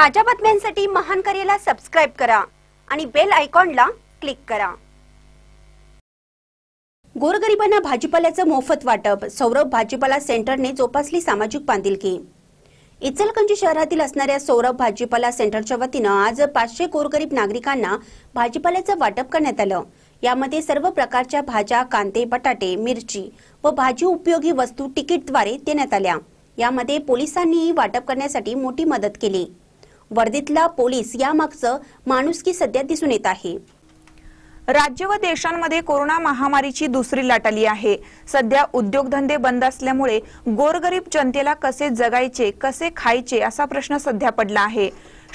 ताज्या बातम्यांसाठी महान करेला सबस्क्राईब करा आणि बेल आयकॉनला क्लिक करा गोरगरिबांना भाजीपाल्याचं मोफत वाटप सौरभ भाजीपाला सेंटरने जोपासली सामाजिक बांधिलकी इचलकंजी शहरातील असणाऱ्या सौरभ भाजीपाला सेंटरच्या वतीनं आज पाचशे गोरगरीब नागरिकांना भाजीपाल्याचं वाटप करण्यात आलं यामध्ये सर्व प्रकारच्या भाज्या कांदे बटाटे मिरची व भाजी उपयोगी वस्तू तिकीटद्वारे देण्यात आल्या यामध्ये पोलिसांनीही वाटप करण्यासाठी मोठी मदत केली वर्दीतला पोलीस यामागचं माणुसकी सध्या दिसून येत आहे राज्य व देशांमध्ये कोरोना महामारीची दुसरी लाट आली आहे सध्या उद्योगधंदे बंद असल्यामुळे गोरगरीब जनतेला कसे जगायचे कसे खायचे असा प्रश्न सध्या पडला आहे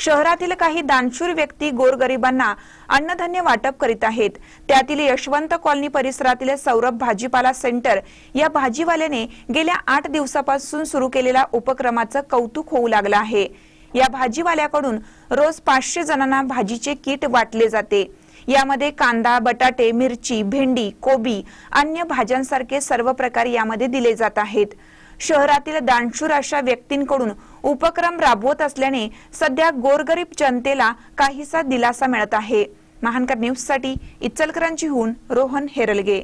शहरातील काही दानशूर व्यक्ती गोरगरिबांना अन्नधान्य वाटप करीत आहेत त्यातील यशवंत कॉलनी परिसरातील सौरभ भाजीपाला सेंटर या भाजीवाल्याने गेल्या आठ दिवसापासून सुरू केलेल्या उपक्रमाचं कौतुक होऊ लागलं आहे या भाजीवाल्याकडून रोज पाचशे जणांना भाजीचे किट वाटले जाते यामध्ये कांदा बटाटे मिरची भेंडी कोबी अन्य भाज्यांसारखे सर्व प्रकार यामध्ये दिले जात आहेत शहरातील दानशूर अशा व्यक्तींकडून उपक्रम राबवत असल्याने सध्या गोरगरीब जनतेला काहीसा दिलासा मिळत आहे महानकर न्यूजसाठी हून रोहन हेरलगे